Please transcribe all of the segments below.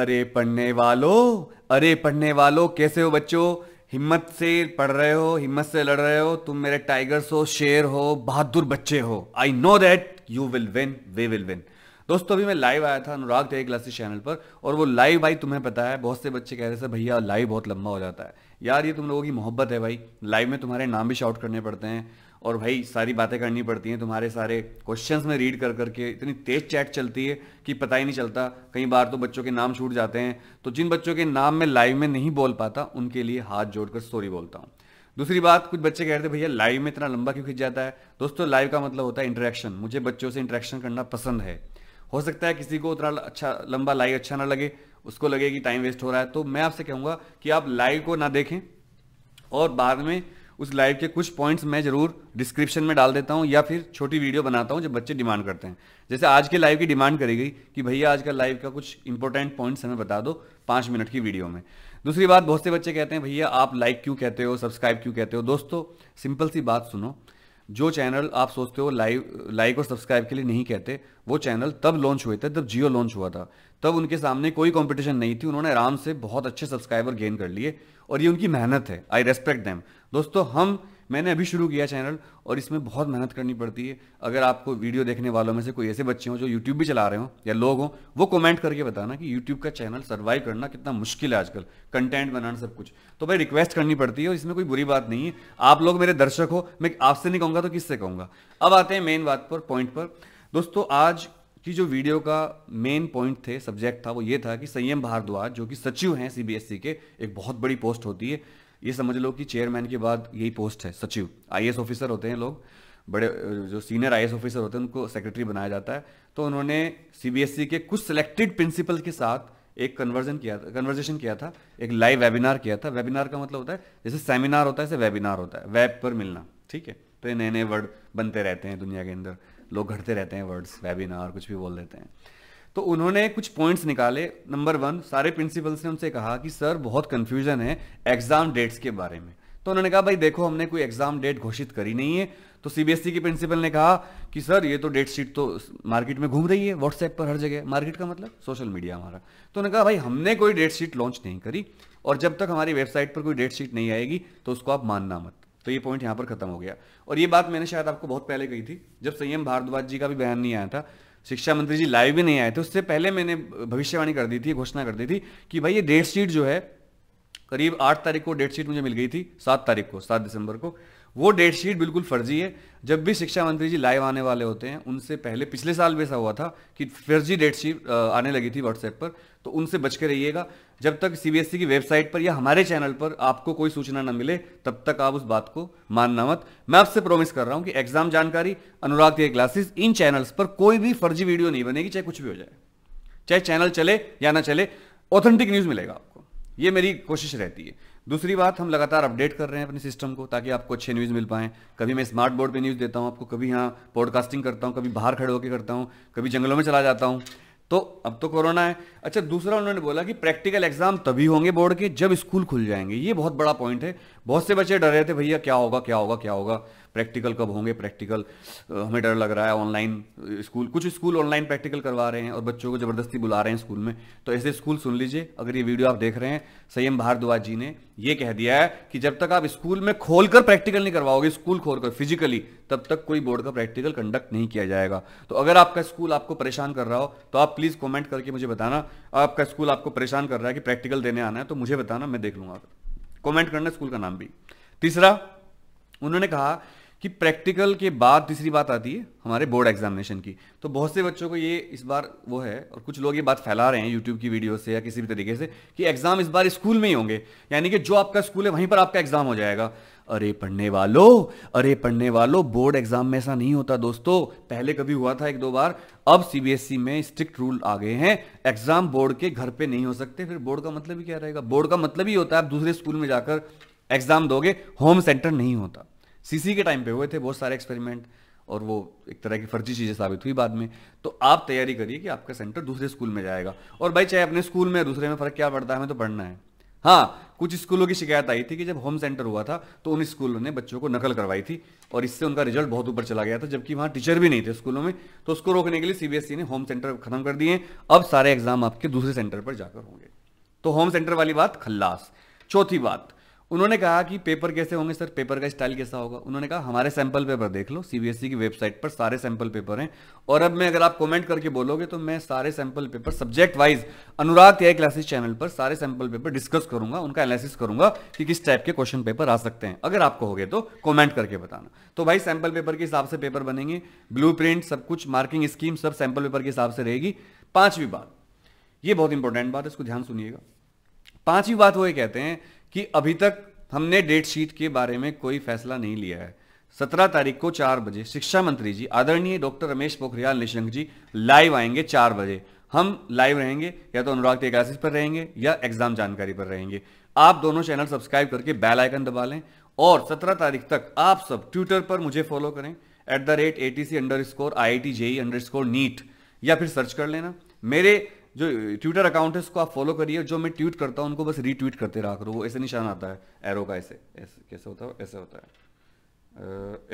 अरे पढ़ने वालों अरे पढ़ने वालों कैसे हो बच्चों हिम्मत से पढ़ रहे हो हिम्मत से लड़ रहे हो तुम मेरे टाइगर्स हो शेर हो बहादुर बच्चे हो I know that you will win we will win दोस्तों अभी मैं लाइव आया था अनुराग थे क्लासेस चैनल पर और वो लाइव भाई तुम्हें पता है बहुत से बच्चे कह रहे थे भैया लाइव बहुत लंबा हो जाता है यार ये तुम लोगों की मोहब्बत है भाई लाइव में तुम्हारे नाम भी शाउट करने पड़ते हैं और भाई सारी बातें करनी पड़ती हैं तुम्हारे सारे क्वेश्चंस में रीड कर करके इतनी तेज़ चैट चलती है कि पता ही नहीं चलता कई बार तो बच्चों के नाम छूट जाते हैं तो जिन बच्चों के नाम मैं लाइव में नहीं बोल पाता उनके लिए हाथ जोड़कर सॉरी बोलता हूँ दूसरी बात कुछ बच्चे कह रहे थे भैया लाइव में इतना लंबा क्यों खिंच जाता है दोस्तों लाइव का मतलब होता है इंटरेक्शन मुझे बच्चों से इंटरेक्शन करना पसंद है हो सकता है किसी को उतना अच्छा लंबा लाइव अच्छा ना लगे उसको लगे कि टाइम वेस्ट हो रहा है तो मैं आपसे कहूँगा कि आप लाइव को ना देखें और बाद में उस लाइव के कुछ पॉइंट्स मैं जरूर डिस्क्रिप्शन में डाल देता हूँ या फिर छोटी वीडियो बनाता हूँ जब बच्चे डिमांड करते हैं जैसे आज के लाइव की डिमांड करेगी कि भैया आज का लाइव का कुछ इंपॉर्टेंट पॉइंट्स हमें बता दो पाँच मिनट की वीडियो में दूसरी बात बहुत से बच्चे कहते हैं भैया आप लाइक क्यों कहते हो सब्सक्राइब क्यों कहते हो दोस्तों सिंपल सी बात सुनो जो चैनल आप सोचते हो लाइव लाइक और सब्सक्राइब के लिए नहीं कहते वो चैनल तब लॉन्च हुए थे जब जियो लॉन्च हुआ था तब उनके सामने कोई कंपटीशन नहीं थी उन्होंने आराम से बहुत अच्छे सब्सक्राइबर गेन कर लिए और ये उनकी मेहनत है आई रेस्पेक्ट दैम दोस्तों हम मैंने अभी शुरू किया चैनल और इसमें बहुत मेहनत करनी पड़ती है अगर आपको वीडियो देखने वालों में से कोई ऐसे बच्चे हों जो यूट्यूब भी चला रहे हो या लोग हों वो कमेंट करके बताना कि यूट्यूब का चैनल सर्वाइव करना कितना मुश्किल है आजकल कंटेंट बनाना सब कुछ तो भाई रिक्वेस्ट करनी पड़ती है और इसमें कोई बुरी बात नहीं है आप लोग मेरे दर्शक हो मैं आपसे नहीं कहूँगा तो किससे कहूँगा अब आते हैं मेन बात पर पॉइंट पर दोस्तों आज कि जो वीडियो का मेन पॉइंट थे सब्जेक्ट था वो ये था कि संयम भारद्वाज जो कि सचिव हैं सीबीएसई e के एक बहुत बड़ी पोस्ट होती है ये समझ लो कि चेयरमैन के बाद यही पोस्ट है सचिव आई ऑफिसर होते हैं लोग बड़े जो सीनियर आई ऑफिसर होते हैं उनको सेक्रेटरी बनाया जाता है तो उन्होंने सी e के कुछ सिलेक्टेड प्रिंसिपल के साथ एक कन्वर्जन किया था कन्वर्जेशन किया था एक लाइव वेबिनार किया था वेबिनार का मतलब होता है जैसे सेमिनार होता है जैसे वेबिनार होता है वेब पर मिलना ठीक है तो ये नए नए वर्ड बनते रहते हैं दुनिया के अंदर लोग घटते रहते हैं वर्ड्स वेबिनार कुछ भी बोल देते हैं तो उन्होंने कुछ पॉइंट्स निकाले नंबर वन सारे प्रिंसिपल्स ने उनसे कहा कि सर बहुत कन्फ्यूजन है एग्जाम डेट्स के बारे में तो उन्होंने कहा भाई देखो हमने कोई एग्जाम डेट घोषित करी नहीं है तो सीबीएसई e के प्रिंसिपल ने कहा कि सर ये तो डेट शीट तो मार्केट में घूम रही है व्हाट्सएप पर हर जगह मार्केट का मतलब सोशल मीडिया हमारा तो उन्होंने कहा भाई हमने कोई डेट शीट लॉन्च नहीं करी और जब तक हमारी वेबसाइट पर कोई डेट शीट नहीं आएगी तो उसको आप मानना मत तो ये पॉइंट यहाँ पर खत्म हो गया और ये बात मैंने शायद आपको बहुत पहले कही थी जब संयम भारद्वाज जी का भी बयान नहीं आया था शिक्षा मंत्री जी लाइव भी नहीं आए थे उससे पहले मैंने भविष्यवाणी कर दी थी घोषणा कर दी थी कि भाई ये डेट शीट जो है करीब आठ तारीख को डेट शीट मुझे मिल गई थी सात तारीख को सात दिसंबर को वो डेट शीट बिल्कुल फर्जी है जब भी शिक्षा मंत्री जी लाइव आने वाले होते हैं उनसे पहले पिछले साल भी ऐसा हुआ था कि फर्जी डेट शीट आने लगी थी व्हाट्सएप पर तो उनसे बच के रहिएगा जब तक सीबीएसई e की वेबसाइट पर या हमारे चैनल पर आपको कोई सूचना न मिले तब तक आप उस बात को मानना मत मैं आपसे प्रॉमिस कर रहा हूं कि एग्जाम जानकारी अनुराग के क्लासेस इन चैनल्स पर कोई भी फर्जी वीडियो नहीं बनेगी चाहे कुछ भी हो जाए चाहे चैनल चले या ना चले ऑथेंटिक न्यूज मिलेगा आपको ये मेरी कोशिश रहती है दूसरी बात हम लगातार अपडेट कर रहे हैं अपने सिस्टम को ताकि आपको अच्छे न्यूज़ मिल पाएँ कभी मैं स्मार्ट बोर्ड पर न्यूज़ देता हूँ आपको कभी यहाँ पॉडकास्टिंग करता हूँ कभी बाहर खड़े होकर करता हूँ कभी जंगलों में चला जाता हूँ तो अब तो कोरोना है अच्छा दूसरा उन्होंने बोला कि प्रैक्टिकल एग्जाम तभी होंगे बोर्ड के जब स्कूल खुल जाएंगे ये बहुत बड़ा पॉइंट है बहुत से बच्चे डर रहे थे भैया क्या होगा क्या होगा क्या होगा प्रैक्टिकल कब होंगे प्रैक्टिकल हमें डर लग रहा है ऑनलाइन स्कूल कुछ स्कूल ऑनलाइन प्रैक्टिकल करवा रहे हैं और बच्चों को ज़बरदस्ती बुला रहे हैं स्कूल में तो ऐसे स्कूल सुन लीजिए अगर ये वीडियो आप देख रहे हैं संयम भारद्वाज जी ने ये कह दिया है कि जब तक आप स्कूल में खोलकर प्रैक्टिकल नहीं करवाओगे स्कूल खोलकर फिजिकली तब तक कोई बोर्ड का प्रैक्टिकल कंडक्ट नहीं किया जाएगा तो अगर आपका स्कूल आपको परेशान कर रहा हो तो आप प्लीज़ कॉमेंट करके मुझे बताना आपका स्कूल आपको परेशान कर रहा है कि प्रैक्टिकल देने आना है तो मुझे बताना मैं देख लूँगा कमेंट करना स्कूल का नाम भी तीसरा उन्होंने कहा कि प्रैक्टिकल के बाद तीसरी बात आती है हमारे बोर्ड एग्जामिनेशन की तो बहुत से बच्चों को ये इस बार वो है और कुछ लोग ये बात फैला रहे हैं यूट्यूब की वीडियो से या किसी भी तरीके से कि एग्जाम इस बार स्कूल में ही होंगे यानी कि जो आपका स्कूल है वहीं पर आपका एग्जाम हो जाएगा अरे पढ़ने वालों अरे पढ़ने वालों बोर्ड एग्जाम में ऐसा नहीं होता दोस्तों पहले कभी हुआ था एक दो बार अब सीबीएसई e में स्ट्रिक्ट रूल आ गए हैं एग्जाम बोर्ड के घर पे नहीं हो सकते फिर बोर्ड का मतलब ही क्या रहेगा बोर्ड का मतलब ही होता है आप दूसरे स्कूल में जाकर एग्जाम दोगे होम सेंटर नहीं होता सीसी के टाइम पे हुए थे बहुत सारे एक्सपेरिमेंट और वो एक तरह की फर्जी चीज़ें साबित हुई बाद में तो आप तैयारी करिए कि आपका सेंटर दूसरे स्कूल में जाएगा और भाई चाहे अपने स्कूल में दूसरे में फ़र्क क्या पड़ता है हमें तो पढ़ना है हाँ कुछ स्कूलों की शिकायत आई थी कि जब होम सेंटर हुआ था तो उन स्कूलों ने बच्चों को नकल करवाई थी और इससे उनका रिजल्ट बहुत ऊपर चला गया था जबकि वहां टीचर भी नहीं थे स्कूलों में तो उसको रोकने के लिए सीबीएसई e ने होम सेंटर खत्म कर दिए अब सारे एग्जाम आपके दूसरे सेंटर पर जाकर होंगे तो होम सेंटर वाली बात खल्लास चौथी बात उन्होंने कहा कि पेपर कैसे होंगे सर पेपर का स्टाइल कैसा होगा उन्होंने कहा हमारे सैंपल पेपर देख लो सीबीएसई e की वेबसाइट पर सारे सैंपल पेपर हैं और अब मैं अगर आप कमेंट करके बोलोगे तो मैं सारे sample paper subject wise Anurag Tyagi classes channel पर सारे सैंपल पेपर डिस्कस करूंगा उनका एनालिसिस करूंगा कि किस टाइप के क्वेश्चन पेपर आ सकते हैं अगर आपको हो गए तो कॉमेंट करके बताना तो भाई सैंपल पेपर के हिसाब से पेपर बनेंगे ब्लू सब कुछ मार्किंग स्कीम सब सैंपल पेपर के हिसाब से रहेगी पांचवी बात ये बहुत इंपॉर्टेंट बात है इसको ध्यान सुनिएगा पांचवी बात वो ये कहते हैं कि अभी तक हमने डेट शीट के बारे में कोई फैसला नहीं लिया है सत्रह तारीख को चार बजे शिक्षा मंत्री जी आदरणीय डॉक्टर रमेश पोखरियाल निशंक जी लाइव आएंगे चार बजे हम लाइव रहेंगे या तो अनुराग के पर रहेंगे या एग्जाम जानकारी पर रहेंगे आप दोनों चैनल सब्सक्राइब करके बेल आइकन दबा लें और सत्रह तारीख तक आप सब ट्विटर पर मुझे फॉलो करें at the rate A T C underscore I I T JEE underscore NEET या फिर सर्च कर लेना मेरे जो ट्विटर अकाउंट है उसको आप फॉलो करिए जो मैं ट्वीट करता हूँ उनको बस रीट्वीट करते रहा करो वो ऐसे निशान आता है एरो का ऐसे ऐसे कैसे होता है ऐसे होता है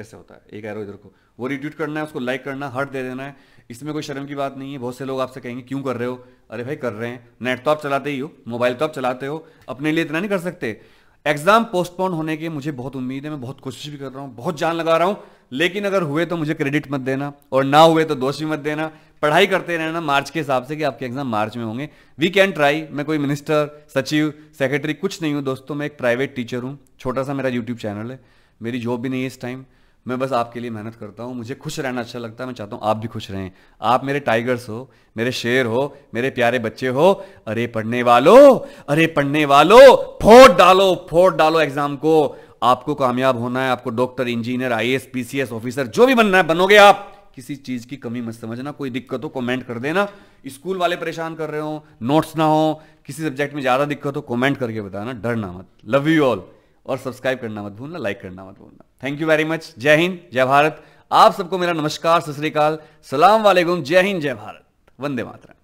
ऐसे होता है एक एरो इधर को वो रीट्वीट करना है उसको लाइक करना हर्ट दे देना है इसमें कोई शर्म की बात नहीं है बहुत से लोग आपसे कहेंगे क्यों कर रहे हो अरे भाई कर रहे हैं नेट तो आप चलाते ही हो मोबाइल तो आप चलाते हो अपने लिए इतना नहीं कर सकते एग्जाम पोस्टपोन होने के मुझे बहुत उम्मीद है मैं बहुत कोशिश भी कर रहा हूँ बहुत जान लगा रहा हूँ लेकिन अगर हुए तो मुझे क्रेडिट मत देना और ना हुए तो दोष भी मत देना पढ़ाई करते रहना मार्च के हिसाब से कि आपके एग्जाम मार्च में होंगे वी कैन ट्राई मैं कोई मिनिस्टर सचिव सेक्रेटरी कुछ नहीं हूँ दोस्तों मैं एक प्राइवेट टीचर हूँ छोटा सा मेरा यूट्यूब चैनल है मेरी जॉब भी नहीं है इस टाइम मैं बस आपके लिए मेहनत करता हूँ मुझे खुश रहना अच्छा लगता है मैं चाहता हूँ आप भी खुश रहें आप मेरे टाइगर्स हो मेरे शेर हो मेरे प्यारे बच्चे हो अरे पढ़ने वालों अरे पढ़ने वालों फोट डालो फोड़ डालो एग्जाम को आपको कामयाब होना है आपको doctor engineer I S S officer जो भी बनना है बनोगे आप किसी चीज की कमी मत समझना कोई दिक्कत हो कमेंट कर देना स्कूल वाले परेशान कर रहे हो नोट्स ना हो किसी सब्जेक्ट में ज्यादा दिक्कत हो कमेंट करके बताना डरना मत लव यू ऑल और सब्सक्राइब करना मत भूलना लाइक करना मत भूलना थैंक यू वेरी मच जय हिंद जय भारत आप सबको मेरा नमस्कार सत श्रीकाल सलाम वालेकुम जय हिंद जय भारत वंदे मातरम